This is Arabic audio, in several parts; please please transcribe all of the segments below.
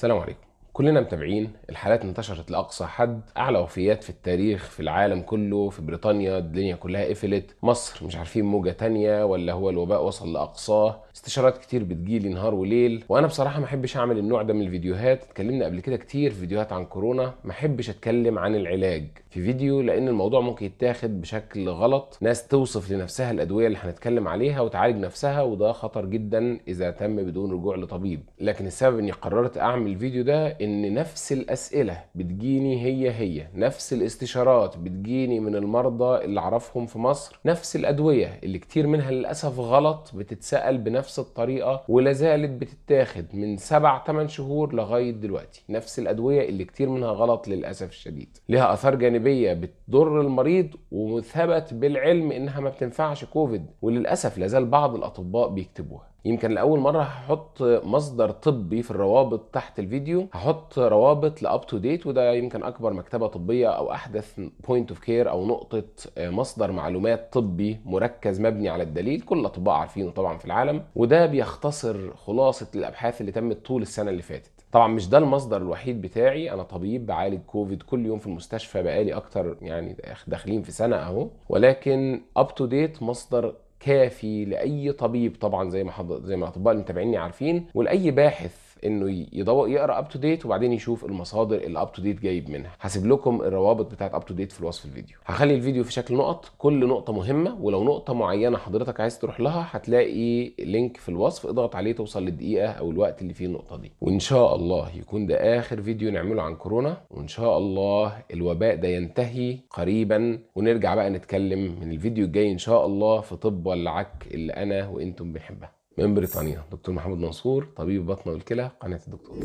سلام عليكم كلنا متابعين الحالات انتشرت لاقصى حد اعلى وفيات في التاريخ في العالم كله في بريطانيا الدنيا كلها قفلت مصر مش عارفين موجه تانية ولا هو الوباء وصل لاقصاه استشارات كتير بتجيلي نهار وليل وانا بصراحه ما احبش اعمل النوع ده من الفيديوهات اتكلمنا قبل كده كتير في فيديوهات عن كورونا ما احبش اتكلم عن العلاج في فيديو لان الموضوع ممكن يتاخد بشكل غلط ناس توصف لنفسها الادويه اللي هنتكلم عليها وتعالج نفسها وده خطر جدا اذا تم بدون رجوع لطبيب لكن السبب اني قررت اعمل الفيديو ده ان نفس الاسئله بتجيني هي هي نفس الاستشارات بتجيني من المرضى اللي اعرفهم في مصر نفس الادويه اللي كتير منها للاسف غلط بتتسال بنفس الطريقه ولا زالت بتتاخد من 7 8 شهور لغايه دلوقتي نفس الادويه اللي كتير منها غلط للاسف الشديد لها اثار جانبيه بتضر المريض ومثبت بالعلم انها ما بتنفعش كوفيد وللاسف لازال بعض الاطباء بيكتبوها يمكن لاول مره هحط مصدر طبي في الروابط تحت الفيديو هحط روابط لاب تو ديت وده يمكن اكبر مكتبه طبيه او احدث بوينت اوف كير او نقطه آه، مصدر معلومات طبي مركز مبني على الدليل كل الاطباء عارفينه طبعا في العالم وده بيختصر خلاصه الابحاث اللي تمت طول السنه اللي فاتت طبعا مش ده المصدر الوحيد بتاعي انا طبيب بعالج كوفيد كل يوم في المستشفى بقالي اكتر يعني داخلين في سنه اهو ولكن اب تو ديت مصدر كافي لاي طبيب طبعا زي ما حض... زي ما الاطباء اللي متابعيني عارفين ولاي باحث انه يدور يقرا اب تو ديت وبعدين يشوف المصادر اللي اب تو ديت جايب منها هسيب لكم الروابط بتاعت اب تو ديت في الوصف الفيديو هخلي الفيديو في شكل نقط كل نقطه مهمه ولو نقطه معينه حضرتك عايز تروح لها هتلاقي لينك في الوصف اضغط عليه توصل للدقيقه او الوقت اللي فيه النقطه دي وان شاء الله يكون ده اخر فيديو نعمله عن كورونا وان شاء الله الوباء ده ينتهي قريبا ونرجع بقى نتكلم من الفيديو الجاي ان شاء الله في طب عك اللي انا وانتم بنحبها من بريطانيا دكتور محمد منصور طبيب بطن والكلى قناة الدكتور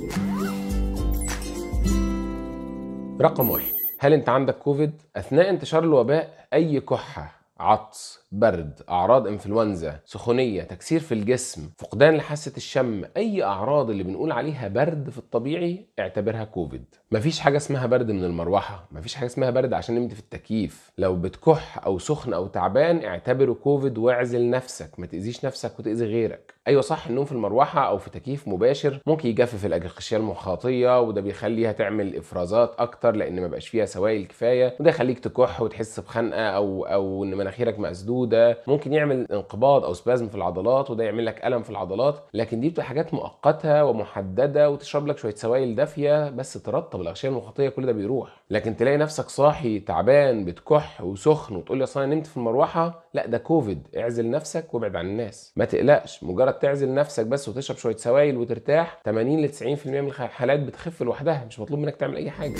رقم واحد هل انت عندك كوفيد؟ اثناء انتشار الوباء اي كحه عطس برد اعراض انفلونزا سخونيه تكسير في الجسم فقدان لحاسه الشم اي اعراض اللي بنقول عليها برد في الطبيعي اعتبرها كوفيد مفيش حاجه اسمها برد من المروحه مفيش حاجه اسمها برد عشان نمت في التكييف لو بتكح او سخن او تعبان اعتبره كوفيد واعزل نفسك ما تاذيش نفسك وتاذي غيرك ايوه صح النوم في المروحه او في تكييف مباشر ممكن يجفف الاغشيه المخاطيه وده بيخليها تعمل افرازات اكتر لان ما بقاش فيها سوائل كفايه وده يخليك تكح وتحس بخنقه او او ان مناخيرك مسدوده ممكن يعمل انقباض او سبازم في العضلات وده يعمل لك الم في العضلات لكن دي بتبقى حاجات مؤقته ومحدده وتشرب لك شويه سوائل دافيه بس ترطب الاغشيه المخاطيه كل ده بيروح لكن تلاقي نفسك صاحي تعبان بتكح وسخن وتقول يا انا نمت في المروحه لا ده كوفيد اعزل نفسك وابعد عن الناس ما تقلقش مجرد تعزل نفسك بس وتشرب شويه سوائل وترتاح 80 ل 90% من الحالات بتخف لوحدها مش مطلوب منك تعمل اي حاجه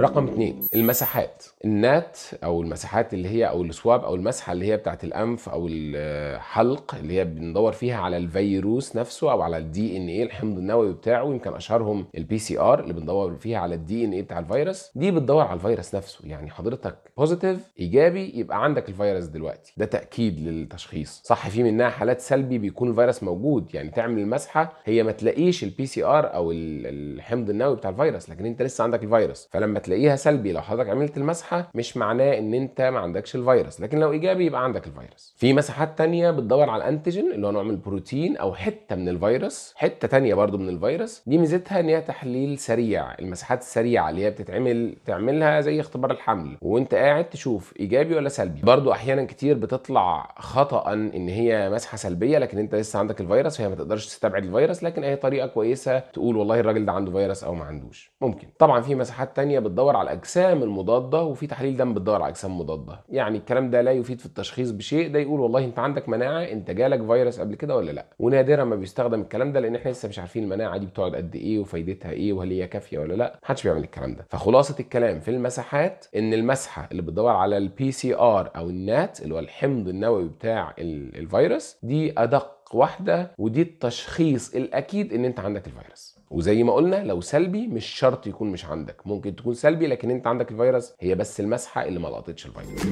رقم اثنين المساحات النات او المساحات اللي هي او السواب او المسحه اللي هي بتاعت الانف او الحلق اللي هي بندور فيها على الفيروس نفسه او على الدي ان ايه الحمض النووي بتاعه يمكن اشهرهم البي سي ار اللي بندور فيها على الدي ان ايه بتاع الفيروس دي بتدور على الفيروس نفسه يعني حضرتك بوزيتيف ايجابي يبقى عندك الفيروس دلوقتي ده تاكيد للتشخيص صح في منها حالات سلبي بيكون الفيروس موجود يعني تعمل المسحه هي ما تلاقيش البي سي ار او الحمض النووي بتاع الفيروس لكن انت لسه عندك الفيروس فلما هتلاقيها سلبي لو حضرتك عملت المسحه مش معناه ان انت ما عندكش الفيروس لكن لو ايجابي يبقى عندك الفيروس في مساحات تانية بتدور على الانتيجين اللي هو نوع من البروتين او حته من الفيروس حته تانية برضو من الفيروس دي ميزتها ان هي تحليل سريع المساحات السريعه اللي هي بتتعمل تعملها زي اختبار الحمل وانت قاعد تشوف ايجابي ولا سلبي برضو احيانا كتير بتطلع خطا ان هي مسحه سلبيه لكن انت لسه عندك الفيروس فهي ما تقدرش تستبعد الفيروس لكن اي طريقه كويسه تقول والله الراجل ده عنده فيروس او ما عندوش ممكن طبعا في مساحات تانية بتدور بتدور على الاجسام المضاده وفي تحليل دم بتدور على اجسام مضاده يعني الكلام ده لا يفيد في التشخيص بشيء ده يقول والله انت عندك مناعه انت جالك فيروس قبل كده ولا لا ونادرا ما بيستخدم الكلام ده لان احنا لسه مش عارفين المناعه دي بتقعد قد ايه وفايدتها ايه وهل هي كافيه ولا لا محدش بيعمل الكلام ده فخلاصه الكلام في المساحات ان المسحه اللي بتدور على البي سي ار او النات اللي هو الحمض النووي بتاع الفيروس دي ادق واحده ودي التشخيص الاكيد ان انت عندك الفيروس وزي ما قلنا لو سلبي مش شرط يكون مش عندك ممكن تكون سلبي لكن انت عندك الفيروس هي بس المسحه اللي ما لقطتش الفيروس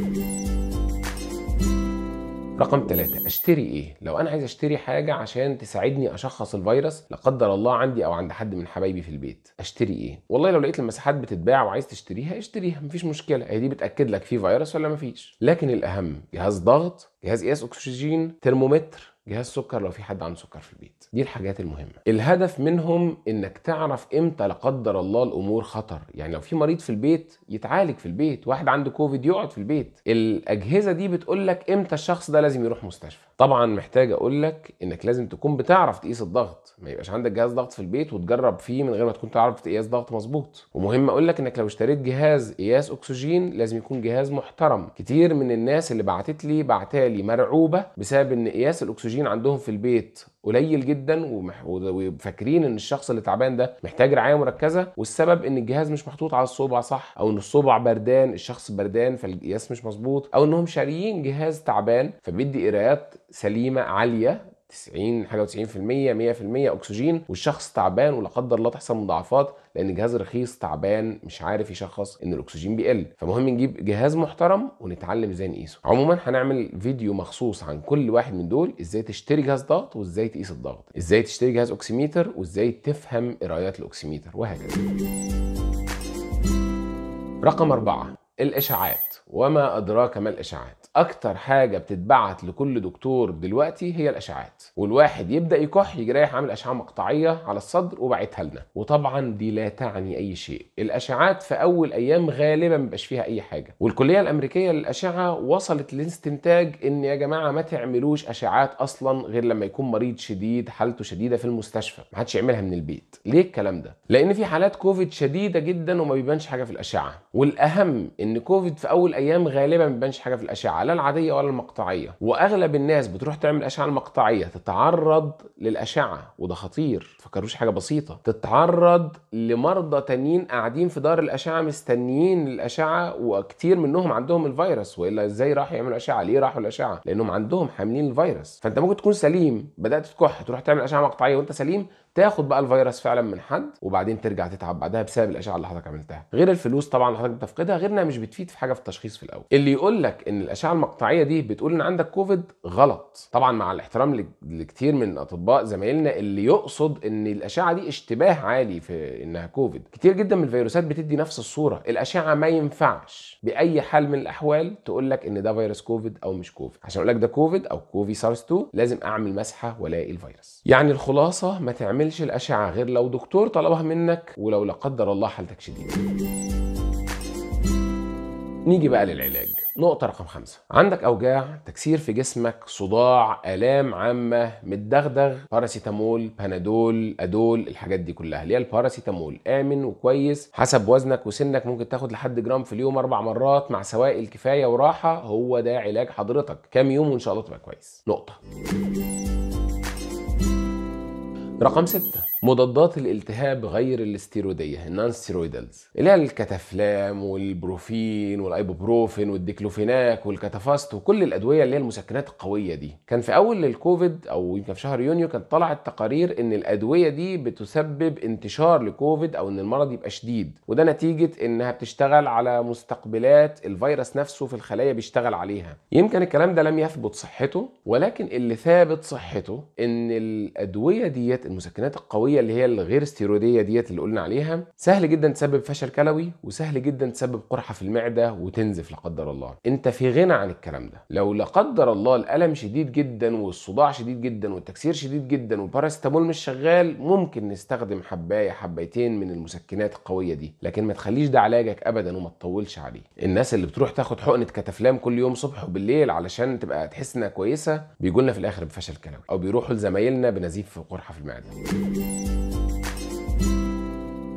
رقم ثلاثة اشتري ايه؟ لو انا عايز اشتري حاجة عشان تساعدني اشخص الفيروس لا قدر الله عندي او عند حد من حبايبي في البيت، اشتري ايه؟ والله لو لقيت المساحات بتتباع وعايز تشتريها اشتريها مفيش مشكلة، هي دي بتأكد لك في فيروس ولا مفيش، لكن الأهم جهاز ضغط، جهاز قياس اكسجين، ترمومتر، جهاز سكر لو في حد عنده سكر في البيت دي الحاجات المهمه الهدف منهم انك تعرف امتى لا قدر الله الامور خطر يعني لو في مريض في البيت يتعالج في البيت واحد عنده كوفيد يقعد في البيت الاجهزه دي بتقول لك امتى الشخص ده لازم يروح مستشفى طبعا محتاج اقول لك انك لازم تكون بتعرف تقيس الضغط ما يبقاش عندك جهاز ضغط في البيت وتجرب فيه من غير ما تكون تعرف تقياس ضغط مظبوط ومهم اقول لك انك لو اشتريت جهاز قياس اكسجين لازم يكون جهاز محترم كتير من الناس اللي بعتت لي بعتالي مرعوبه بسبب ان قياس الاكسجين العلاجيين عندهم في البيت قليل جدا وفاكرين ان الشخص اللي تعبان ده محتاج رعايه مركزه والسبب ان الجهاز مش محطوط على الصبع صح او ان الصبع بردان الشخص بردان فالقياس مش مظبوط او انهم شاريين جهاز تعبان فبيدي قراءات سليمه عاليه 90 حاجه و90% 100% اكسجين والشخص تعبان ولا قدر الله تحصل مضاعفات لان جهاز رخيص تعبان مش عارف يشخص ان الاكسجين بيقل فمهم نجيب جهاز محترم ونتعلم ازاي نقيسه عموما هنعمل فيديو مخصوص عن كل واحد من دول ازاي تشتري جهاز ضغط وازاي تقيس الضغط ازاي تشتري جهاز اوكسيميتر وازاي تفهم قرايات الاوكسيميتر وهكذا رقم أربعة الإشعاعات وما أدراك ما الإشعاعات اكتر حاجه بتتبعت لكل دكتور دلوقتي هي الاشعاعات والواحد يبدا يكح يجي رايح عامل اشعه مقطعيه على الصدر وبعتها لنا وطبعا دي لا تعني اي شيء الاشعاعات في اول ايام غالبا ما بيبقاش فيها اي حاجه والكليه الامريكيه للاشعه وصلت لاستنتاج ان يا جماعه ما تعملوش اشعاعات اصلا غير لما يكون مريض شديد حالته شديده في المستشفى ما حدش يعملها من البيت ليه الكلام ده لان في حالات كوفيد شديده جدا وما بيبانش حاجه في الاشعه والاهم ان كوفيد في اول ايام غالبا ما بيبانش حاجه في الاشعه لا العاديه ولا المقطعيه واغلب الناس بتروح تعمل اشعه المقطعيه تتعرض للاشعه وده خطير تفكروش حاجه بسيطه تتعرض لمرضى تانيين قاعدين في دار الاشعه مستنيين الاشعه وكتير منهم عندهم الفيروس والا ازاي راح يعملوا اشعه ليه راحوا الاشعه لانهم عندهم حاملين الفيروس فانت ممكن تكون سليم بدات تكح تروح تعمل اشعه مقطعيه وانت سليم تاخد بقى الفيروس فعلا من حد وبعدين ترجع تتعب بعدها بسبب الاشعه اللي حضرتك عملتها غير الفلوس طبعا اللي حضرتك بتفقدها غير انها مش بتفيد في حاجه في التشخيص في الاول اللي يقول لك ان الاشعه المقطعيه دي بتقول ان عندك كوفيد غلط طبعا مع الاحترام لكتير من اطباء زمايلنا اللي يقصد ان الاشعه دي اشتباه عالي في انها كوفيد كتير جدا من الفيروسات بتدي نفس الصوره الاشعه ما ينفعش باي حال من الاحوال تقول لك ان ده فيروس كوفيد او مش كوفيد عشان اقول لك ده كوفيد او كوفي سارس 2 لازم اعمل مسحه والاقي الفيروس يعني الخلاصه ما تعمل تعملش الأشعة غير لو دكتور طلبها منك ولو لا قدر الله حالتك شديدة نيجي بقى للعلاج نقطة رقم خمسة عندك أوجاع تكسير في جسمك صداع آلام عامة متدغدغ باراسيتامول بانادول أدول الحاجات دي كلها اللي هي الباراسيتامول آمن وكويس حسب وزنك وسنك ممكن تاخد لحد جرام في اليوم أربع مرات مع سوائل كفاية وراحة هو ده علاج حضرتك كام يوم وإن شاء الله تبقى كويس نقطة رقم 6 مضادات الالتهاب غير الاستيرويدية النان ستيرويدلز اللي هي الكتافلام والبروفين والايبوبروفين والديكلوفيناك والكتافاست وكل الادوية اللي هي المسكنات القوية دي كان في اول الكوفيد او يمكن في شهر يونيو كانت طلعت تقارير ان الادوية دي بتسبب انتشار لكوفيد او ان المرض يبقى شديد وده نتيجة انها بتشتغل على مستقبلات الفيروس نفسه في الخلايا بيشتغل عليها يمكن الكلام ده لم يثبت صحته ولكن اللي ثابت صحته ان الادوية ديت المسكنات القويه اللي هي الغير ستيرويديه ديت اللي قلنا عليها سهل جدا تسبب فشل كلوي وسهل جدا تسبب قرحه في المعده وتنزف لا قدر الله انت في غنى عن الكلام ده لو لا قدر الله الالم شديد جدا والصداع شديد جدا والتكسير شديد جدا والباراستامول مش شغال ممكن نستخدم حبايه حبايتين من المسكنات القويه دي لكن ما تخليش ده علاجك ابدا وما تطولش عليه الناس اللي بتروح تاخد حقنه كتافلام كل يوم صبح وبالليل علشان تبقى تحس انها كويسه بيجوا في الاخر بفشل كلوي او بيروحوا لزمايلنا بنزيف في قرحه في المعده الفعل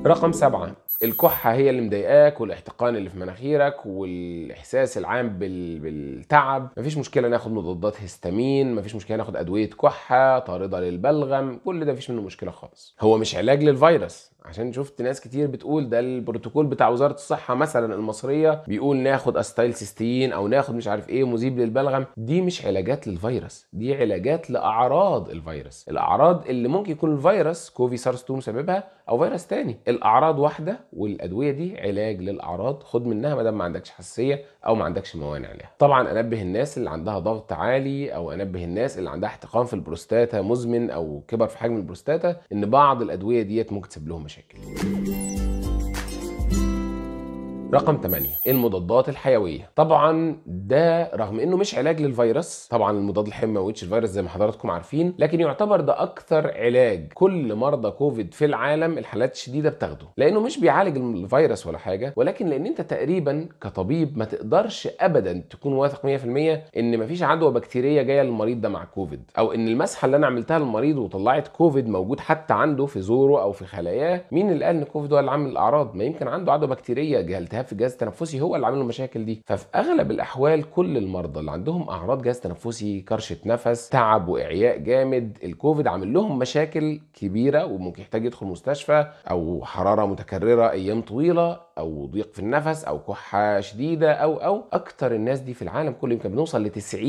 رقم سبعة الكحة هي اللي مضايقاك والاحتقان اللي في مناخيرك والإحساس العام بال... بالتعب مفيش مشكلة ناخد مضادات هستامين مفيش مشكلة ناخد أدوية كحة طاردة للبلغم كل ده مفيش منه مشكلة خالص هو مش علاج للفيروس عشان شفت ناس كتير بتقول ده البروتوكول بتاع وزاره الصحه مثلا المصريه بيقول ناخد استايل سيستين او ناخد مش عارف ايه مذيب للبلغم دي مش علاجات للفيروس دي علاجات لاعراض الفيروس الاعراض اللي ممكن يكون الفيروس كوفي سارس 2 سببها او فيروس تاني الاعراض واحده والادويه دي علاج للاعراض خد منها ما دام ما عندكش حساسيه او ما عندكش موانع لها طبعا انبه الناس اللي عندها ضغط عالي او انبه الناس اللي عندها احتقان في البروستاتا مزمن او كبر في حجم البروستاتا ان بعض الادويه ديت ممكن تسبب لهم şekil. رقم 8 المضادات الحيويه طبعا ده رغم انه مش علاج للفيروس طبعا المضاد الحمى ويتش الفيروس زي ما حضراتكم عارفين لكن يعتبر ده اكثر علاج كل مرضى كوفيد في العالم الحالات الشديده بتاخده لانه مش بيعالج الفيروس ولا حاجه ولكن لان انت تقريبا كطبيب ما تقدرش ابدا تكون واثق 100% ان مفيش عدوى بكتيريه جايه للمريض ده مع كوفيد او ان المسحه اللي انا عملتها للمريض وطلعت كوفيد موجود حتى عنده في زوره او في خلاياه مين اللي قال ان كوفيد هو اللي عامل الاعراض ما يمكن عنده عدوى بكتيريه جهلتها التهاب في الجهاز التنفسي هو اللي عامل المشاكل دي ففي اغلب الاحوال كل المرضى اللي عندهم اعراض جهاز تنفسي كرشه نفس تعب واعياء جامد الكوفيد عامل لهم مشاكل كبيره وممكن يحتاج يدخل مستشفى او حراره متكرره ايام طويله او ضيق في النفس او كحه شديده او او اكتر الناس دي في العالم كله يمكن بنوصل ل 90%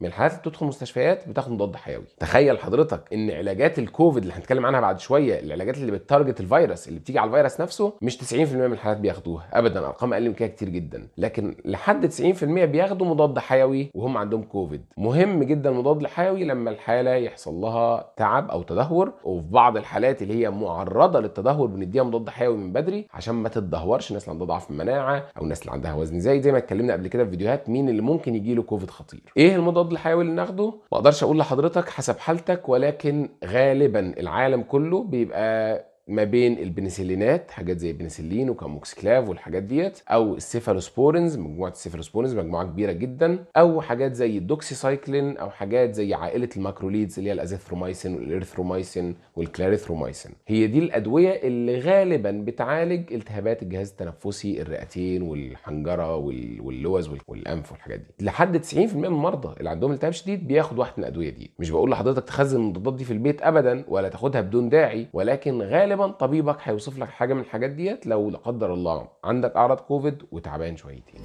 من الحالات اللي بتدخل مستشفيات بتاخد مضاد حيوي تخيل حضرتك ان علاجات الكوفيد اللي هنتكلم عنها بعد شويه العلاجات اللي بتارجت الفيروس اللي بتيجي على الفيروس نفسه مش 90% من الحالات بياخدوها ابدا ارقام اقل من كده كتير جدا لكن لحد 90% بياخدوا مضاد حيوي وهم عندهم كوفيد مهم جدا المضاد الحيوي لما الحاله يحصل لها تعب او تدهور وفي بعض الحالات اللي هي معرضه للتدهور بنديها مضاد حيوي من بدري عشان ما تد بتدهورش الناس اللي عندها ضعف مناعة او الناس اللي عندها وزن زايد زي ما اتكلمنا قبل كده في فيديوهات مين اللي ممكن يجي له كوفيد خطير ايه المضاد الحيوي اللي ناخده ما اقدرش اقول لحضرتك حسب حالتك ولكن غالبا العالم كله بيبقى ما بين البنسلينات حاجات زي البنسلين وكاموكسكلاف والحاجات ديت او السيفالوسبورينز مجموعه السيفالوسبورينز مجموعه كبيره جدا او حاجات زي الدوكسيسايكلين او حاجات زي عائله الماكروليدز اللي هي الازيثرومايسين والاريثرومايسين والكلاريثرومايسين هي دي الادويه اللي غالبا بتعالج التهابات الجهاز التنفسي الرئتين والحنجره واللوز والانف والحاجات دي لحد 90% من المرضى اللي عندهم التهاب شديد بياخد واحد من الادويه دي مش بقول لحضرتك تخزن المضادات دي في البيت ابدا ولا تاخدها بدون داعي ولكن غالبا غالبا طبيبك هيوصف لك حاجه من الحاجات ديت لو لا قدر الله عندك اعراض كوفيد وتعبان شويتين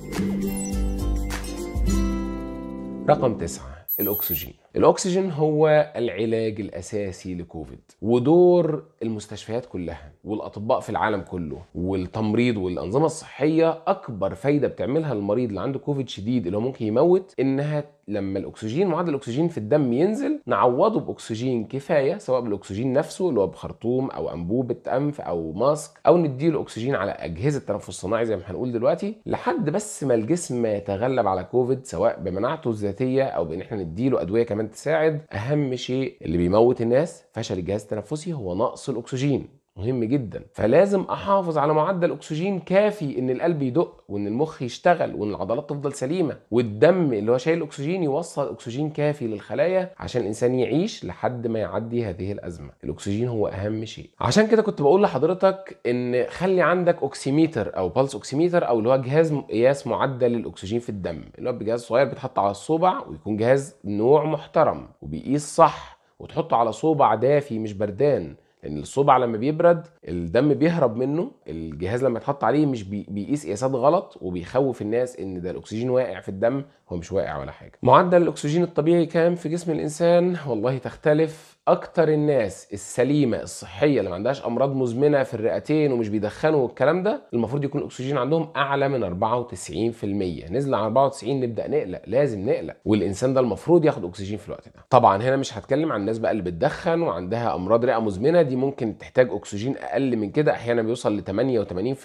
رقم تسعة الأكسجين الاكسجين هو العلاج الاساسي لكوفيد ودور المستشفيات كلها والاطباء في العالم كله والتمريض والانظمه الصحيه اكبر فايده بتعملها للمريض اللي عنده كوفيد شديد اللي هو ممكن يموت انها لما الاكسجين معدل الاكسجين في الدم ينزل نعوضه باكسجين كفايه سواء بالاكسجين نفسه اللي هو بخرطوم او انبوبه انف او ماسك او نديله اكسجين على اجهزه التنفس الصناعي زي ما هنقول دلوقتي لحد بس ما الجسم يتغلب على كوفيد سواء بمناعته الذاتيه او بان احنا نديله ادويه كمان كمان تساعد اهم شيء اللي بيموت الناس فشل الجهاز التنفسي هو نقص الاكسجين مهم جدا فلازم احافظ على معدل اكسجين كافي ان القلب يدق وان المخ يشتغل وان العضلات تفضل سليمه والدم اللي هو شايل الاكسجين يوصل اكسجين كافي للخلايا عشان الانسان يعيش لحد ما يعدي هذه الازمه الاكسجين هو اهم شيء عشان كده كنت بقول لحضرتك ان خلي عندك اوكسيميتر او بالس اوكسيميتر او اللي هو جهاز قياس معدل الاكسجين في الدم اللي هو بجهاز صغير بيتحط على الصبع ويكون جهاز نوع محترم وبيقيس صح وتحطه على صوبع دافي مش بردان ان الصبع لما بيبرد الدم بيهرب منه الجهاز لما يتحط عليه مش بيقيس قياسات غلط وبيخوف الناس ان ده الاكسجين واقع في الدم هو مش واقع ولا حاجه معدل الاكسجين الطبيعي كام في جسم الانسان والله تختلف اكتر الناس السليمه الصحيه اللي ما عندهاش امراض مزمنه في الرئتين ومش بيدخنوا والكلام ده المفروض يكون الاكسجين عندهم اعلى من 94% نزل عن 94 نبدا نقلق لازم نقلق والانسان ده المفروض ياخد اكسجين في الوقت ده طبعا هنا مش هتكلم عن الناس بقى اللي بتدخن وعندها امراض رئه مزمنه دي ممكن تحتاج اكسجين اقل من كده احيانا بيوصل ل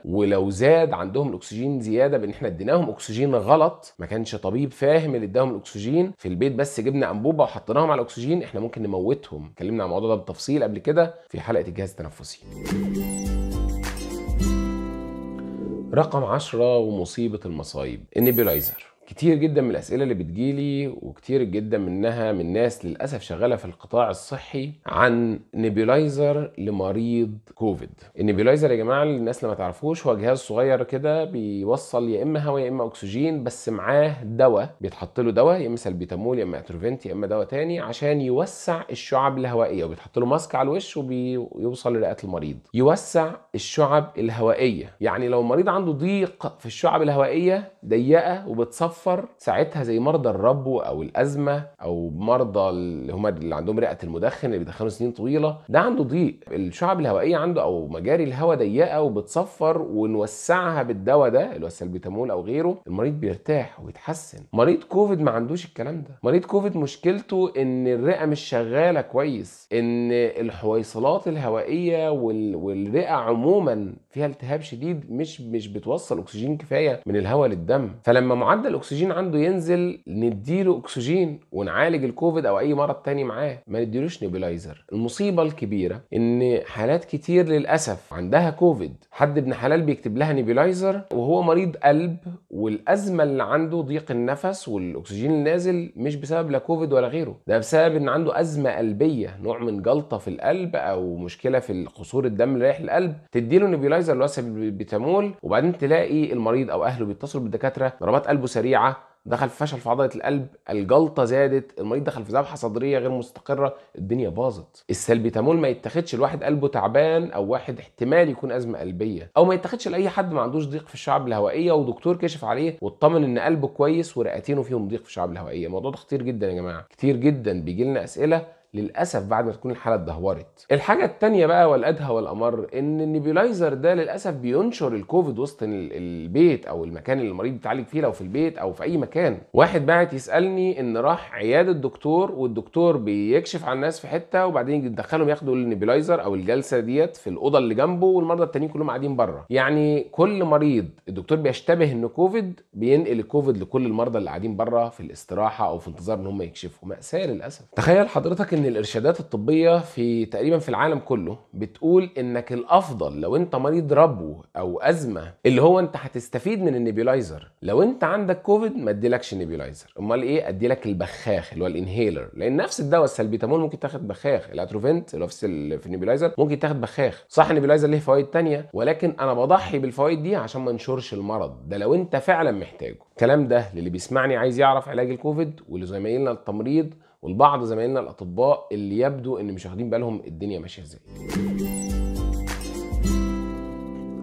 88% ولو زاد عندهم الاكسجين زياده بان احنا اديناهم اكسجين غلط ما كانش طبيب فاهم اللي اداهم الاكسجين في البيت بس جبنا انبوبه وحطيناهم على الاكسجين احنا ممكن بنموتهم اتكلمنا عن الموضوع ده بالتفصيل قبل كده في حلقه الجهاز التنفسي رقم 10 ومصيبه المصايب النبيولايزر كتير جدا من الاسئله اللي بتجيلي وكتير جدا منها من ناس للاسف شغاله في القطاع الصحي عن نيبولايزر لمريض كوفيد النيبولايزر يا جماعه الناس اللي ما تعرفوش هو جهاز صغير كده بيوصل يا اما هواء يا اما اكسجين بس معاه دواء بيتحط له دواء يا اما سلبيتامول يا اما اتروفنت يا اما دواء تاني عشان يوسع الشعب الهوائيه وبيتحط له ماسك على الوش وبيوصل لرئه المريض يوسع الشعب الهوائيه يعني لو المريض عنده ضيق في الشعب الهوائيه ضيقه وبتصفر بنصفر ساعتها زي مرضى الربو او الازمه او مرضى اللي هم اللي عندهم رئه المدخن اللي بيدخنوا سنين طويله ده عنده ضيق الشعب الهوائيه عنده او مجاري الهواء ضيقه وبتصفر ونوسعها بالدواء ده اللي هو السلبيتامول او غيره المريض بيرتاح ويتحسن مريض كوفيد ما عندوش الكلام ده مريض كوفيد مشكلته ان الرئه مش شغاله كويس ان الحويصلات الهوائيه والرئه عموما فيها التهاب شديد مش مش بتوصل اكسجين كفايه من الهواء للدم فلما معدل الاكسجين عنده ينزل نديله اكسجين ونعالج الكوفيد او اي مرض تاني معاه ما نديلوش نيبولايزر المصيبه الكبيره ان حالات كتير للاسف عندها كوفيد حد ابن حلال بيكتب لها نيبولايزر وهو مريض قلب والازمه اللي عنده ضيق النفس والاكسجين النازل مش بسبب لا كوفيد ولا غيره ده بسبب ان عنده ازمه قلبيه نوع من جلطه في القلب او مشكله في قصور الدم اللي رايح للقلب تديله نيبولايزر الجهاز الوثبي بتمول وبعدين تلاقي المريض او اهله بيتصلوا بالدكاتره ضربات قلبه سريعه دخل في فشل في عضله القلب الجلطه زادت المريض دخل في ذبحه صدريه غير مستقره الدنيا باظت السلبيتامول ما يتاخدش لواحد قلبه تعبان او واحد احتمال يكون ازمه قلبيه او ما يتاخدش لاي حد ما عندوش ضيق في الشعب الهوائيه ودكتور كشف عليه واطمن ان قلبه كويس ورئتينه فيهم ضيق في الشعب الهوائيه الموضوع ده خطير جدا يا جماعه كتير جدا بيجي لنا اسئله للاسف بعد ما تكون الحاله اتدهورت الحاجه الثانيه بقى والادهى والامر ان النيبولايزر ده للاسف بينشر الكوفيد وسط البيت او المكان اللي المريض بيتعالج فيه لو في البيت او في اي مكان واحد بعت يسالني ان راح عياده الدكتور والدكتور بيكشف على الناس في حته وبعدين يدخلهم ياخدوا النيبولايزر او الجلسه ديت في الاوضه اللي جنبه والمرضى التانيين كلهم قاعدين بره يعني كل مريض الدكتور بيشتبه انه كوفيد بينقل الكوفيد لكل المرضى اللي قاعدين بره في الاستراحه او في انتظار ان هم يكشفوا ماساه للاسف تخيل حضرتك ان الارشادات الطبيه في تقريبا في العالم كله بتقول انك الافضل لو انت مريض ربو او ازمه اللي هو انت هتستفيد من النيبيلايزر لو انت عندك كوفيد ما اديلكش نبيولايزر امال ايه اديلك البخاخ اللي هو الانهيلر لان نفس الدواء السلبيتامول ممكن تاخد بخاخ الاتروفنت اللي هو في النيبيلايزر ممكن تاخد بخاخ صح النيبيلايزر ليه فوائد تانية ولكن انا بضحي بالفوائد دي عشان ما انشرش المرض ده لو انت فعلا محتاجه الكلام ده للي بيسمعني عايز يعرف علاج الكوفيد ولزمايلنا التمريض ولبعض زمايلنا الاطباء اللي يبدو ان مش واخدين بالهم الدنيا ماشيه ازاي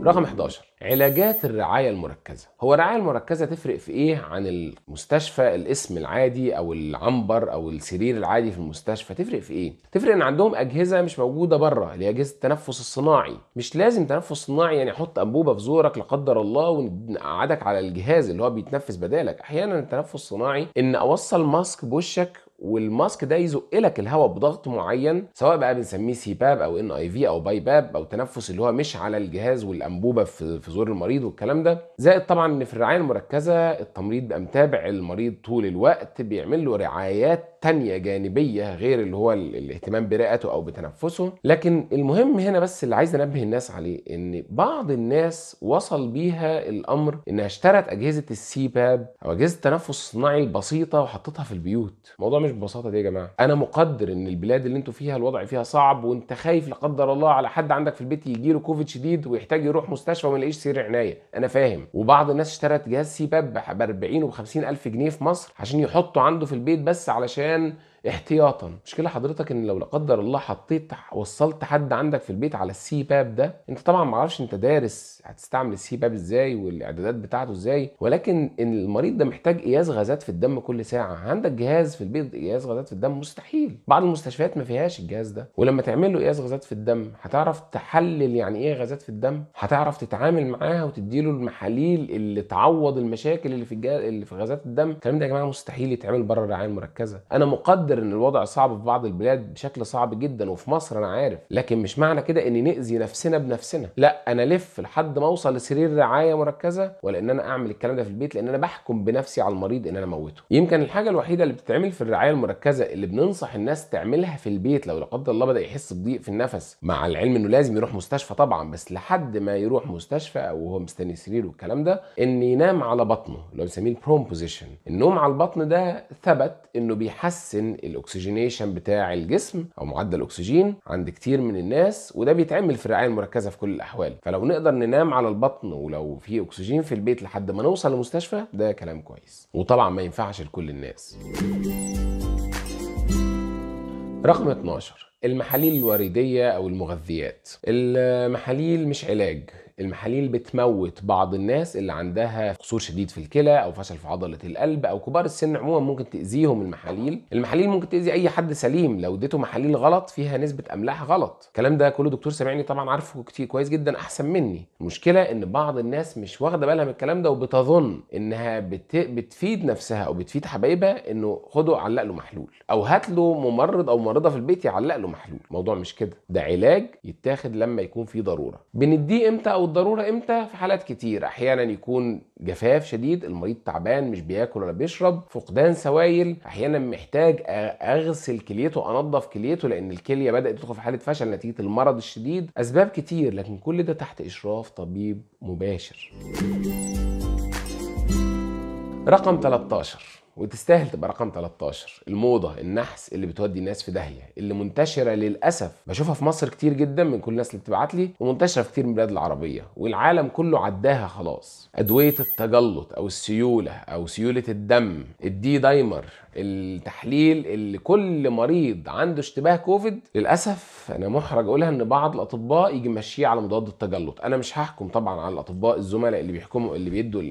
رقم 11 علاجات الرعايه المركزه هو الرعايه المركزه تفرق في ايه عن المستشفى الاسم العادي او العنبر او السرير العادي في المستشفى تفرق في ايه تفرق ان عندهم اجهزه مش موجوده بره اللي هي اجهزه التنفس الصناعي مش لازم تنفس صناعي يعني احط انبوبه في زورك لا قدر الله ونقعدك على الجهاز اللي هو بيتنفس بدالك احيانا التنفس الصناعي ان اوصل ماسك بوشك والماسك ده يزق لك الهواء بضغط معين سواء بقى بنسميه سي باب او ان اي في او باي باب او تنفس اللي هو مش على الجهاز والانبوبه في في زور المريض والكلام ده زائد طبعا ان في الرعايه المركزه التمريض بقى متابع المريض طول الوقت بيعمل له رعايات تانية جانبية غير اللي هو الاهتمام برئته أو بتنفسه لكن المهم هنا بس اللي عايز أنبه الناس عليه إن بعض الناس وصل بيها الأمر إنها اشترت أجهزة السي باب أو أجهزة التنفس الصناعي البسيطة وحطتها في البيوت الموضوع مش ببساطة دي يا جماعة أنا مقدر إن البلاد اللي أنتوا فيها الوضع فيها صعب وأنت خايف لا قدر الله على حد عندك في البيت يجي له كوفيد شديد ويحتاج يروح مستشفى وما يلاقيش سرير عناية أنا فاهم وبعض الناس اشترت جهاز سي باب ب 40 وب 50 ألف جنيه في مصر عشان يحطه عنده في البيت بس علشان and احتياطا مشكله حضرتك ان لو لا قدر الله حطيت وصلت حد عندك في البيت على السي باب ده انت طبعا ما عارفش انت دارس هتستعمل السي باب ازاي والاعدادات بتاعته ازاي ولكن ان المريض ده محتاج قياس غازات في الدم كل ساعه عندك جهاز في البيت قياس غازات في الدم مستحيل بعض المستشفيات ما فيهاش الجهاز ده ولما تعمل له قياس غازات في الدم هتعرف تحلل يعني ايه غازات في الدم هتعرف تتعامل معاها وتديله المحاليل اللي تعوض المشاكل اللي في الجهاز اللي في غازات الدم الكلام ده يا جماعه مستحيل يتعمل بره الرعايه المركزه انا مقدر مقدر ان الوضع صعب في بعض البلاد بشكل صعب جدا وفي مصر انا عارف لكن مش معنى كده اني ناذي نفسنا بنفسنا لا انا الف لحد ما اوصل لسرير رعايه مركزه ولا ان انا اعمل الكلام ده في البيت لان انا بحكم بنفسي على المريض ان انا موته يمكن الحاجه الوحيده اللي بتتعمل في الرعايه المركزه اللي بننصح الناس تعملها في البيت لو لا قدر الله بدا يحس بضيق في النفس مع العلم انه لازم يروح مستشفى طبعا بس لحد ما يروح مستشفى او هو مستني سرير والكلام ده ان ينام على بطنه اللي هو بنسميه البروم بوزيشن النوم على البطن ده ثبت انه بيحسن الاكسجينيشن بتاع الجسم او معدل الاكسجين عند كتير من الناس وده بيتعمل في الرعايه المركزه في كل الاحوال فلو نقدر ننام على البطن ولو في اكسجين في البيت لحد ما نوصل المستشفى ده كلام كويس وطبعا ما ينفعش لكل الناس رقم 12 المحاليل الوريديه او المغذيات المحاليل مش علاج المحاليل بتموت بعض الناس اللي عندها قصور شديد في الكلى او فشل في عضله القلب او كبار السن عموما ممكن تاذيهم المحاليل المحاليل ممكن تاذي اي حد سليم لو اديته محاليل غلط فيها نسبه املاح غلط الكلام ده كله دكتور سامعني طبعا عارفه كتير كويس جدا احسن مني المشكله ان بعض الناس مش واخده بالها من الكلام ده وبتظن انها بت... بتفيد نفسها او بتفيد حبايبها انه خده علق له محلول او هات له ممرض او ممرضه في البيت يعلق له محلول الموضوع مش كده ده علاج يتاخد لما يكون في ضروره بنديه امتى او الضروره امتى في حالات كتير احيانا يكون جفاف شديد المريض تعبان مش بياكل ولا بيشرب فقدان سوائل احيانا محتاج اغسل كليته انظف كليته لان الكليه بدات تدخل في حاله فشل نتيجه المرض الشديد اسباب كتير لكن كل ده تحت اشراف طبيب مباشر رقم 13 وتستاهل تبقى رقم 13 الموضه النحس اللي بتودي الناس في داهيه اللي منتشره للاسف بشوفها في مصر كتير جدا من كل الناس اللي بتبعت لي ومنتشره في كتير من البلاد العربيه والعالم كله عداها خلاص ادويه التجلط او السيوله او سيوله الدم الدي دايمر التحليل اللي كل مريض عنده اشتباه كوفيد للاسف أنا محرج أقولها إن بعض الأطباء يجي ماشيه على مضاد التجلط، أنا مش هحكم طبعا على الأطباء الزملاء اللي بيحكموا اللي بيدوا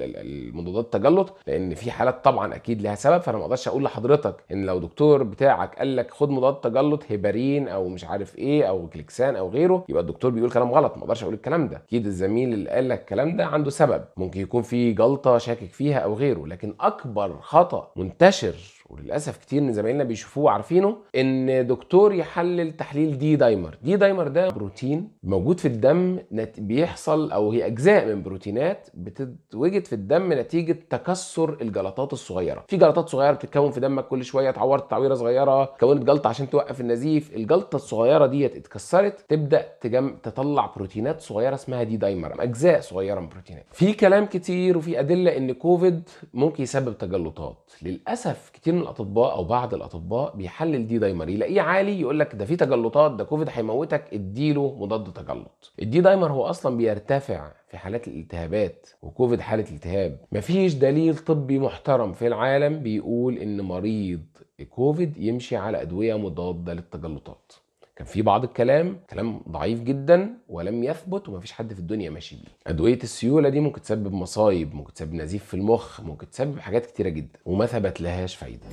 مضادات التجلط لأن في حالات طبعا أكيد لها سبب فأنا ما أقدرش أقول لحضرتك إن لو دكتور بتاعك قال لك خد مضاد تجلط هيبارين أو مش عارف إيه أو كليكسان أو غيره يبقى الدكتور بيقول كلام غلط ما أقدرش أقول الكلام ده، أكيد الزميل اللي قال لك الكلام ده عنده سبب ممكن يكون في جلطة شاكك فيها أو غيره، لكن أكبر خطأ منتشر وللاسف كتير من زمايلنا بيشوفوه وعارفينه ان دكتور يحلل تحليل دي دايمر دي دايمر ده بروتين موجود في الدم بيحصل او هي اجزاء من بروتينات بتتوجد في الدم نتيجه تكسر الجلطات الصغيره في جلطات صغيره بتتكون في دمك كل شويه اتعورت تعويره صغيره كونت جلطه عشان توقف النزيف الجلطه الصغيره ديت اتكسرت تبدا تجم... تطلع بروتينات صغيره اسمها دي دايمر اجزاء صغيره من بروتينات في كلام كتير وفي ادله ان كوفيد ممكن يسبب تجلطات للاسف كتير من الاطباء او بعض الاطباء بيحلل دي دايمر يلاقيه عالي يقول لك ده في تجلطات ده كوفيد هيموتك اديله مضاد تجلط الدي دايمر هو اصلا بيرتفع في حالات الالتهابات وكوفيد حاله التهاب مفيش دليل طبي محترم في العالم بيقول ان مريض كوفيد يمشي على ادويه مضاده للتجلطات كان في بعض الكلام كلام ضعيف جدا ولم يثبت ومفيش حد في الدنيا ماشي بيه ادويه السيوله دي ممكن تسبب مصايب ممكن تسبب نزيف في المخ ممكن تسبب حاجات كتيره جدا وما ثبت لهاش فايده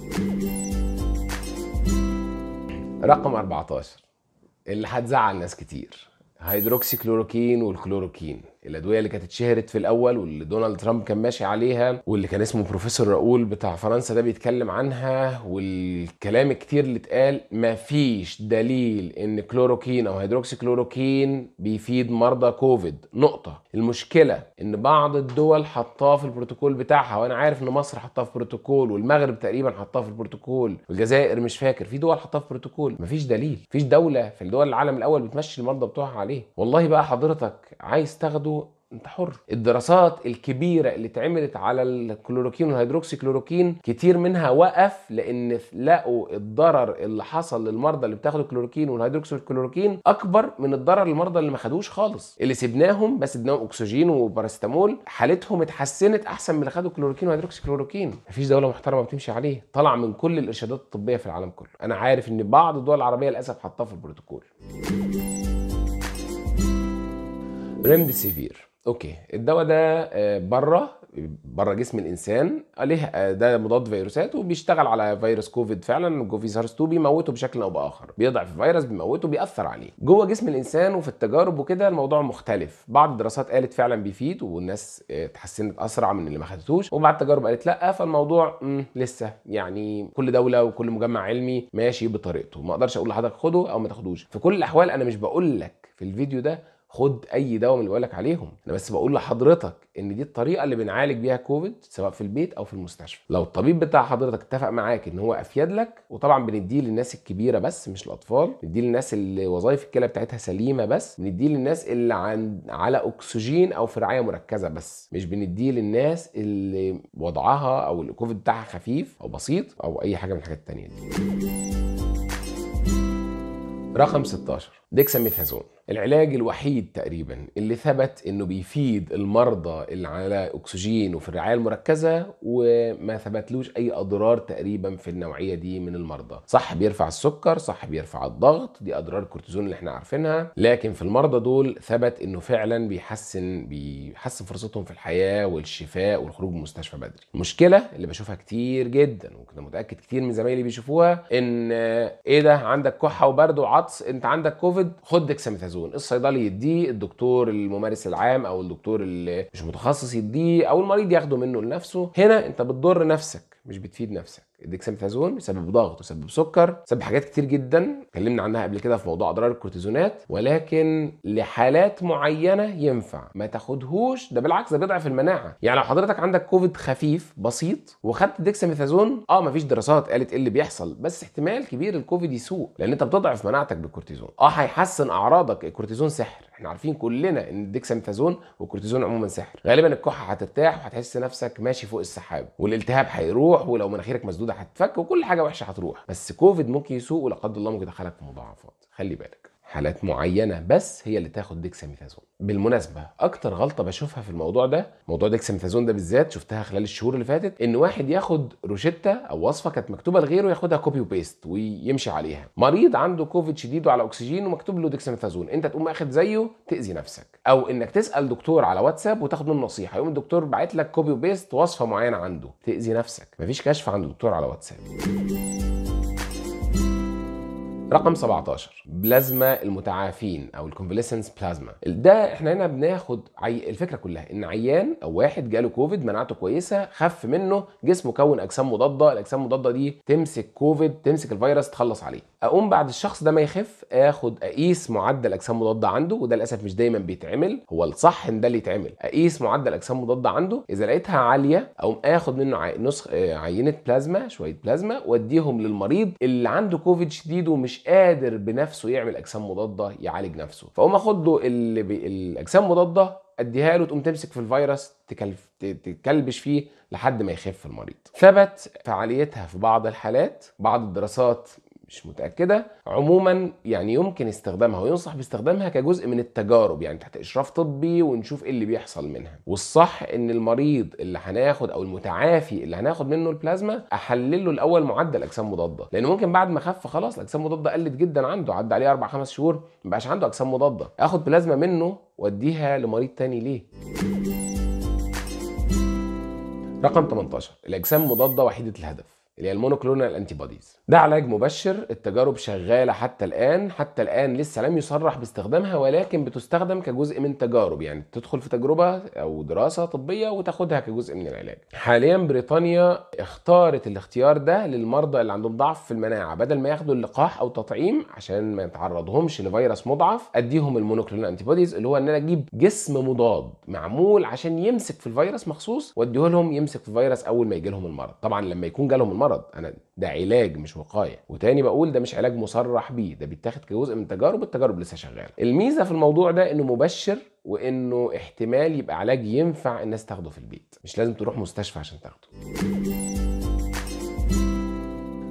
رقم 14 اللي هتزعل ناس كتير هيدروكسي كلوروكين والكلوروكين الادويه اللي كانت اتشهرت في الاول واللي دونالد ترامب كان ماشي عليها واللي كان اسمه بروفيسور راؤول بتاع فرنسا ده بيتكلم عنها والكلام الكتير اللي اتقال مفيش دليل ان كلوروكين او هيدروكسي كلوروكين بيفيد مرضى كوفيد نقطه المشكله ان بعض الدول حطاه في البروتوكول بتاعها وانا عارف ان مصر حطاه في بروتوكول والمغرب تقريبا حطاه في البروتوكول والجزائر مش فاكر في دول حطاه في بروتوكول مفيش دليل مفيش دوله في دول العالم الاول بتمشي المرضى بتوعها عليه والله بقى حضرتك عايز تاخده انت حر الدراسات الكبيره اللي اتعملت على الكلوروكين والهيدروكسي كلوروكين كتير منها وقف لان لقوا الضرر اللي حصل للمرضى اللي بتاخدوا الكلوروكين والهيدروكسي كلوروكين اكبر من الضرر للمرضى اللي ما خدوش خالص اللي سبناهم بس ادناهم اكسجين وباراسيتامول حالتهم اتحسنت احسن من اللي خدوا كلوروكين وهيدروكسي كلوروكين مفيش دوله محترمه بتمشي عليه طلع من كل الارشادات الطبيه في العالم كله انا عارف ان بعض الدول العربيه للاسف حطاه في البروتوكول ريمديسيفير اوكي الدواء ده آه، بره بره جسم الانسان عليه آه، ده مضاد فيروسات وبيشتغل على فيروس كوفيد فعلا وفي سارس 2 بيموته بشكل او باخر بيضعف الفيروس بيموته بيأثر عليه جوه جسم الانسان وفي التجارب وكده الموضوع مختلف بعض الدراسات قالت فعلا بيفيد والناس آه، اتحسنت اسرع من اللي ما خدتوش وبعض التجارب قالت لا فالموضوع لسه يعني كل دوله وكل مجمع علمي ماشي بطريقته ما اقدرش اقول لحضرتك خده او ما تاخدوش في كل الاحوال انا مش بقول لك في الفيديو ده خد اي دواء من اللي بقول لك عليهم انا بس بقول لحضرتك ان دي الطريقه اللي بنعالج بيها كوفيد سواء في البيت او في المستشفى لو الطبيب بتاع حضرتك اتفق معاك ان هو افيد لك وطبعا بنديه للناس الكبيره بس مش الاطفال بنديه للناس اللي وظائف الكلى بتاعتها سليمه بس بنديه للناس اللي عن... على اكسجين او في رعايه مركزه بس مش بنديه للناس اللي وضعها او الكوفيد بتاعها خفيف او بسيط او اي حاجه من الحاجات التانيه دي رقم 16 ديكساميثازون العلاج الوحيد تقريبا اللي ثبت انه بيفيد المرضى اللي على اكسجين وفي الرعايه المركزه وما ثبتلوش اي اضرار تقريبا في النوعيه دي من المرضى صح بيرفع السكر صح بيرفع الضغط دي اضرار الكورتيزون اللي احنا عارفينها لكن في المرضى دول ثبت انه فعلا بيحسن بيحسن فرصتهم في الحياه والشفاء والخروج من المستشفى بدري المشكله اللي بشوفها كتير جدا وكنت متاكد كتير من زمايلي بيشوفوها ان ايه ده عندك كحه وبرد وعطس انت عندك كوفيد خد دكساميثازون الأوزون الصيدلي يديه الدكتور الممارس العام أو الدكتور اللي مش متخصص يديه أو المريض ياخده منه لنفسه هنا أنت بتضر نفسك مش بتفيد نفسك الدكساميثازون بيسبب ضغط ويسبب سكر بيسبب حاجات كتير جدا اتكلمنا عنها قبل كده في موضوع اضرار الكورتيزونات ولكن لحالات معينه ينفع ما تاخدهوش ده بالعكس ده بيضعف المناعه يعني لو حضرتك عندك كوفيد خفيف بسيط وخدت الدكساميثازون اه مفيش دراسات قالت ايه اللي بيحصل بس احتمال كبير الكوفيد يسوء لان انت بتضعف مناعتك بالكورتيزون اه هيحسن اعراضك الكورتيزون سحر احنا عارفين كلنا ان الدكساميثازون والكورتيزون عموما سحر غالبا الكحه هترتاح وهتحس نفسك ماشي فوق السحاب والالتهاب هيروح ولو مناخيرك مسدوده هتتفك وكل حاجه وحشه هتروح بس كوفيد ممكن يسوق ولا قدر الله ممكن يدخلك في مضاعفات خلي بالك حالات معينه بس هي اللي تاخد ديكساميثازون بالمناسبه اكتر غلطه بشوفها في الموضوع ده موضوع ديكساميثازون ده بالذات شفتها خلال الشهور اللي فاتت ان واحد ياخد روشته او وصفه كانت مكتوبه لغيره ياخدها كوبي وبيست ويمشي عليها مريض عنده كوفيد شديد وعلى اكسجين ومكتوب له ديكساميثازون انت تقوم اخد زيه تاذي نفسك او انك تسال دكتور على واتساب وتاخد منه نصيحه يقوم الدكتور باعت لك كوبي وبيست وصفه معينه عنده تاذي نفسك مفيش كشف عند دكتور على واتساب رقم 17 بلازما المتعافين او الكونفليسنس بلازما ده احنا هنا بناخد عي... الفكره كلها ان عيان او واحد جاله كوفيد مناعته كويسه خف منه جسمه كون اجسام مضاده الاجسام المضاده دي تمسك كوفيد تمسك الفيروس تخلص عليه اقوم بعد الشخص ده ما يخف اخد اقيس معدل اجسام مضاده عنده وده للاسف مش دايما بيتعمل هو الصح ان ده اللي يتعمل اقيس معدل اجسام مضاده عنده اذا لقيتها عاليه اقوم اخد منه عي... نسخ آه، عينه بلازما شويه بلازما واديهم للمريض اللي عنده كوفيد شديد ومش مش قادر بنفسه يعمل اجسام مضاده يعالج نفسه فاقوم اخد له الاجسام المضاده اديها له تقوم تمسك في الفيروس تكلبش فيه لحد ما يخف المريض ثبت فعاليتها في بعض الحالات بعض الدراسات مش متاكده عموما يعني يمكن استخدامها وينصح باستخدامها كجزء من التجارب يعني تحت اشراف طبي ونشوف ايه اللي بيحصل منها والصح ان المريض اللي هناخد او المتعافي اللي هناخد منه البلازما احلل له الاول معدل اجسام مضاده لان ممكن بعد ما خف خلاص الاجسام المضاده قلت جدا عنده عدى عليه اربع خمس شهور ما بقاش عنده اجسام مضاده اخد بلازما منه واديها لمريض تاني ليه رقم 18 الاجسام المضادة وحيده الهدف اللي هي المونوكلونال انتي بوديز ده علاج مبشر التجارب شغاله حتى الان حتى الان لسه لم يصرح باستخدامها ولكن بتستخدم كجزء من تجارب يعني تدخل في تجربه او دراسه طبيه وتاخدها كجزء من العلاج حاليا بريطانيا اختارت الاختيار ده للمرضى اللي عندهم ضعف في المناعه بدل ما ياخدوا اللقاح او تطعيم عشان ما يتعرضهمش لفيروس مضعف اديهم المونوكلونال انتي بوديز اللي هو ان انا اجيب جسم مضاد معمول عشان يمسك في الفيروس مخصوص واديه لهم يمسك في الفيروس اول ما يجي لهم المرض طبعا لما يكون جالهم المرض المرض انا ده علاج مش وقايه وتاني بقول ده مش علاج مصرح بيه ده بيتاخد كجزء من تجارب التجارب لسه شغاله الميزه في الموضوع ده انه مبشر وانه احتمال يبقى علاج ينفع الناس تاخده في البيت مش لازم تروح مستشفى عشان تاخده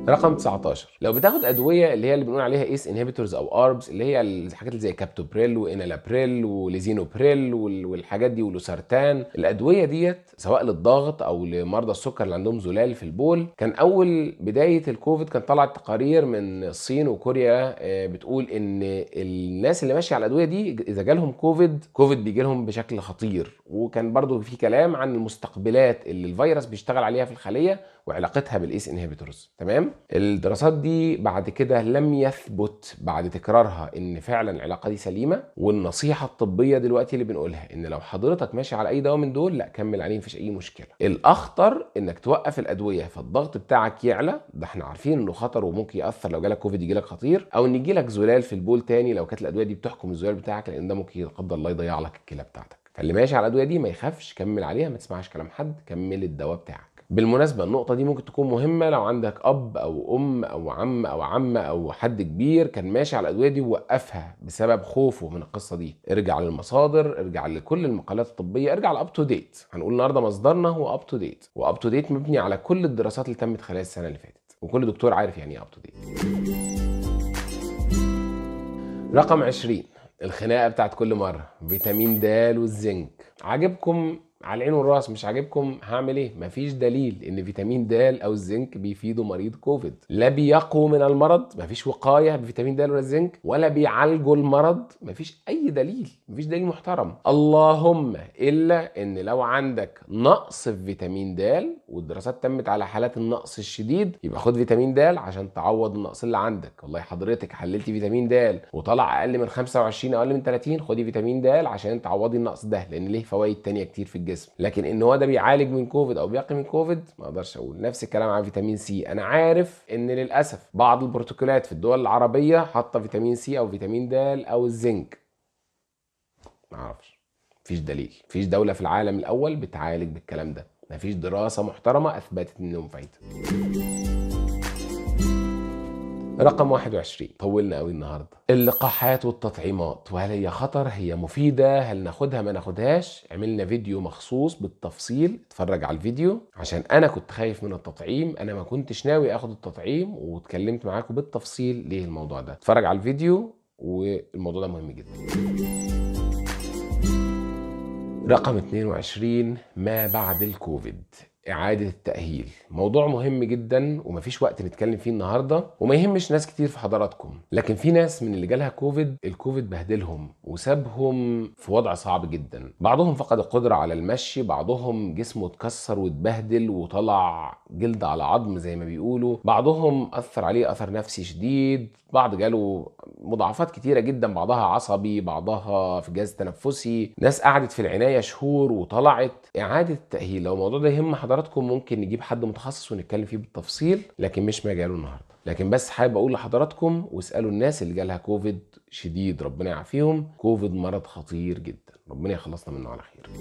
رقم 19 لو بتاخد ادويه اللي هي اللي بنقول عليها ايس انهبيتورز او اربس اللي هي الحاجات اللي زي كابتوبريل وانالابريل وليزينوبريل والحاجات دي ولوسارتان الادويه ديت سواء للضغط او لمرضى السكر اللي عندهم زلال في البول كان اول بدايه الكوفيد كان طلعت تقارير من الصين وكوريا آه، بتقول ان الناس اللي ماشيه على الادويه دي اذا جالهم كوفيد كوفيد بيجي لهم بشكل خطير وكان برضو في كلام عن المستقبلات اللي الفيروس بيشتغل عليها في الخليه وعلاقتها بالايس انهبيتورز تمام الدراسات دي بعد كده لم يثبت بعد تكرارها ان فعلا العلاقه دي سليمه والنصيحه الطبيه دلوقتي اللي بنقولها ان لو حضرتك ماشي على اي دواء من دول لا كمل عليه مفيش اي مشكله الاخطر انك توقف الادويه فالضغط بتاعك يعلى ده احنا عارفين انه خطر وممكن ياثر لو جالك كوفيد يجيلك خطير او ان يجيلك زلال في البول تاني لو كانت الادويه دي بتحكم الزلال بتاعك لان ده ممكن قدر الله يضيع لك الكلى بتاعتك فاللي ماشي على الادويه دي ما يخافش كمل عليها ما تسمعش كلام حد كمل الدواء بتاعك بالمناسبة النقطة دي ممكن تكون مهمة لو عندك أب أو أم أو عم أو عمة أو حد كبير كان ماشي على الأدوية دي ووقفها بسبب خوفه من القصة دي، ارجع للمصادر، ارجع لكل المقالات الطبية، ارجع لأب تو ديت، هنقول النهاردة مصدرنا هو أب تو ديت، وأب تو ديت مبني على كل الدراسات اللي تمت خلال السنة اللي فاتت، وكل دكتور عارف يعني إيه أب تو ديت. رقم 20 الخناقة بتاعت كل مرة، فيتامين د والزنك، عاجبكم على العين والراس مش عاجبكم هعمل ايه مفيش دليل ان فيتامين د او الزنك بيفيدوا مريض كوفيد لا بيقوا من المرض مفيش وقايه بفيتامين د ولا الزنك ولا بيعالجوا المرض مفيش اي دليل مفيش دليل محترم اللهم الا ان لو عندك نقص في فيتامين د والدراسات تمت على حالات النقص الشديد يبقى خد فيتامين د عشان تعوض النقص اللي عندك والله حضرتك حللتي فيتامين د وطلع اقل من 25 او اقل من 30 خدي فيتامين د عشان تعوضي النقص ده لان ليه فوائد تانية كتير في الجسم الجسم لكن ان هو ده بيعالج من كوفيد او بيقي من كوفيد ما اقدرش اقول نفس الكلام على فيتامين سي انا عارف ان للاسف بعض البروتوكولات في الدول العربيه حاطه فيتامين سي او فيتامين د او الزنك ما اعرفش مفيش دليل مفيش دوله في العالم الاول بتعالج بالكلام ده مفيش دراسه محترمه اثبتت انهم فايده رقم 21 طولنا قوي النهارده اللقاحات والتطعيمات وهل هي خطر هي مفيده هل ناخدها ما ناخدهاش عملنا فيديو مخصوص بالتفصيل اتفرج على الفيديو عشان انا كنت خايف من التطعيم انا ما كنتش ناوي اخد التطعيم واتكلمت معاكم بالتفصيل ليه الموضوع ده اتفرج على الفيديو والموضوع ده مهم جدا رقم 22 ما بعد الكوفيد اعاده التاهيل موضوع مهم جدا ومفيش وقت نتكلم فيه النهارده وما يهمش ناس كتير في حضراتكم لكن في ناس من اللي جالها كوفيد الكوفيد بهدلهم وسابهم في وضع صعب جدا بعضهم فقد القدره على المشي بعضهم جسمه اتكسر واتبهدل وطلع جلد على عظم زي ما بيقولوا بعضهم اثر عليه اثر نفسي شديد بعض جاله مضاعفات كتيره جدا بعضها عصبي بعضها في جهاز تنفسي ناس قعدت في العنايه شهور وطلعت اعاده التاهيل لو الموضوع ده يهم حضراتكم حضراتكم ممكن نجيب حد متخصص ونتكلم فيه بالتفصيل لكن مش مجاله النهارده لكن بس حابب اقول لحضراتكم واسالوا الناس اللي جالها كوفيد شديد ربنا يعافيهم كوفيد مرض خطير جدا ربنا يخلصنا منه على خير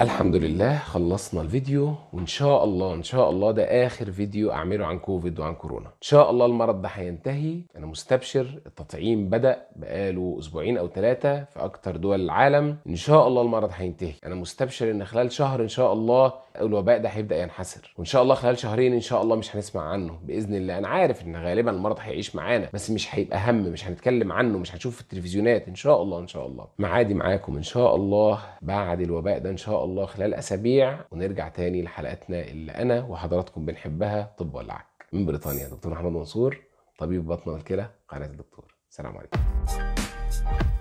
الحمد لله خلصنا الفيديو وان شاء الله ان شاء الله ده اخر فيديو اعمله عن كوفيد وعن كورونا ان شاء الله المرض ده هينتهي انا مستبشر التطعيم بدا بقاله اسبوعين او ثلاثه في اكتر دول العالم ان شاء الله المرض هينتهي انا مستبشر ان خلال شهر ان شاء الله الوباء ده هيبدا ينحسر وان شاء الله خلال شهرين ان شاء الله مش هنسمع عنه باذن الله انا عارف ان غالبا المرض هيعيش معانا بس مش هيبقى هم مش هنتكلم عنه مش هنشوفه في التلفزيونات ان شاء الله ان شاء الله معادي معاكم ان شاء الله بعد الوباء ده ان شاء الله خلال اسابيع ونرجع تاني لحلقتنا اللي انا وحضراتكم بنحبها طب والعك من بريطانيا دكتور محمد منصور طبيب بطنه والكلى قناه الدكتور سلام عليكم